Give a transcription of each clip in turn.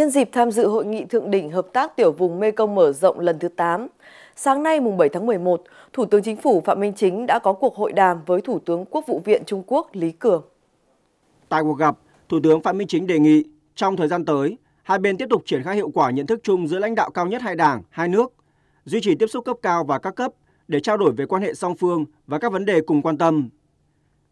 nhân dịp tham dự hội nghị thượng đỉnh hợp tác tiểu vùng Mekong mở rộng lần thứ 8. Sáng nay mùng 7 tháng 11, Thủ tướng Chính phủ Phạm Minh Chính đã có cuộc hội đàm với Thủ tướng Quốc vụ viện Trung Quốc Lý Cường. Tại cuộc gặp, Thủ tướng Phạm Minh Chính đề nghị trong thời gian tới, hai bên tiếp tục triển khai hiệu quả nhận thức chung giữa lãnh đạo cao nhất hai đảng, hai nước, duy trì tiếp xúc cấp cao và các cấp để trao đổi về quan hệ song phương và các vấn đề cùng quan tâm.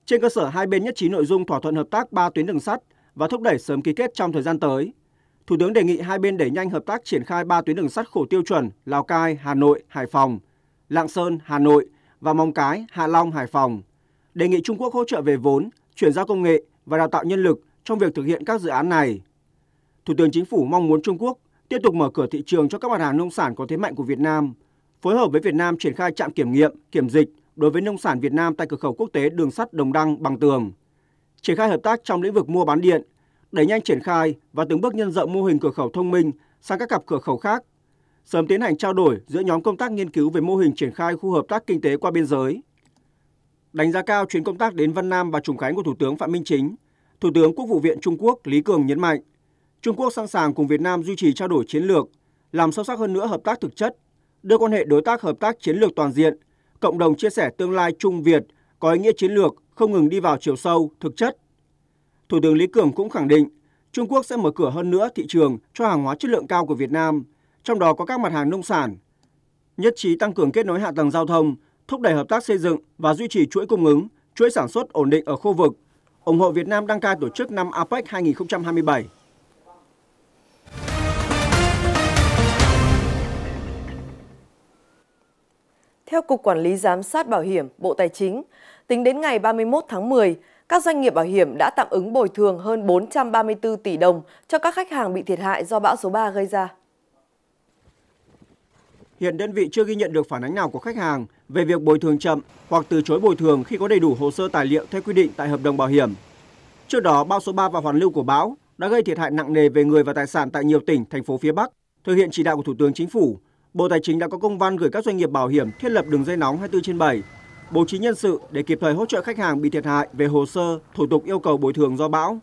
Trên cơ sở hai bên nhất trí nội dung thỏa thuận hợp tác ba tuyến đường sắt và thúc đẩy sớm ký kết trong thời gian tới – Thủ tướng đề nghị hai bên đẩy nhanh hợp tác triển khai ba tuyến đường sắt khổ tiêu chuẩn Lào Cai, Hà Nội, Hải Phòng, Lạng Sơn, Hà Nội và Móng Cái, Hạ Long, Hải Phòng. Đề nghị Trung Quốc hỗ trợ về vốn, chuyển giao công nghệ và đào tạo nhân lực trong việc thực hiện các dự án này. Thủ tướng Chính phủ mong muốn Trung Quốc tiếp tục mở cửa thị trường cho các mặt hàng nông sản có thế mạnh của Việt Nam, phối hợp với Việt Nam triển khai trạm kiểm nghiệm, kiểm dịch đối với nông sản Việt Nam tại cửa khẩu quốc tế đường sắt Đồng Đăng bằng tường, triển khai hợp tác trong lĩnh vực mua bán điện, đẩy nhanh triển khai và từng bước nhân rộng mô hình cửa khẩu thông minh sang các cặp cửa khẩu khác, sớm tiến hành trao đổi giữa nhóm công tác nghiên cứu về mô hình triển khai khu hợp tác kinh tế qua biên giới. Đánh giá cao chuyến công tác đến Vân Nam và Trùng Khánh của Thủ tướng Phạm Minh Chính, Thủ tướng Quốc vụ viện Trung Quốc Lý Cường nhấn mạnh, Trung Quốc sẵn sàng cùng Việt Nam duy trì trao đổi chiến lược, làm sâu sắc hơn nữa hợp tác thực chất, đưa quan hệ đối tác hợp tác chiến lược toàn diện, cộng đồng chia sẻ tương lai Trung Việt có ý nghĩa chiến lược không ngừng đi vào chiều sâu, thực chất, Thủ tướng Lý Cường cũng khẳng định Trung Quốc sẽ mở cửa hơn nữa thị trường cho hàng hóa chất lượng cao của Việt Nam, trong đó có các mặt hàng nông sản. Nhất trí tăng cường kết nối hạ tầng giao thông, thúc đẩy hợp tác xây dựng và duy trì chuỗi cung ứng, chuỗi sản xuất ổn định ở khu vực, ủng hộ Việt Nam đăng cai tổ chức năm APEC 2027. Theo Cục Quản lý Giám sát Bảo hiểm, Bộ Tài chính, tính đến ngày 31 tháng 10, các doanh nghiệp bảo hiểm đã tạm ứng bồi thường hơn 434 tỷ đồng cho các khách hàng bị thiệt hại do bão số 3 gây ra. Hiện đơn vị chưa ghi nhận được phản ánh nào của khách hàng về việc bồi thường chậm hoặc từ chối bồi thường khi có đầy đủ hồ sơ tài liệu theo quy định tại hợp đồng bảo hiểm. Trước đó, bão số 3 và hoàn lưu của bão đã gây thiệt hại nặng nề về người và tài sản tại nhiều tỉnh, thành phố phía Bắc. Thực hiện chỉ đạo của Thủ tướng Chính phủ, Bộ Tài chính đã có công văn gửi các doanh nghiệp bảo hiểm thiết lập đường dây nóng 24 trên 7 bố trí nhân sự để kịp thời hỗ trợ khách hàng bị thiệt hại về hồ sơ thủ tục yêu cầu bồi thường do bão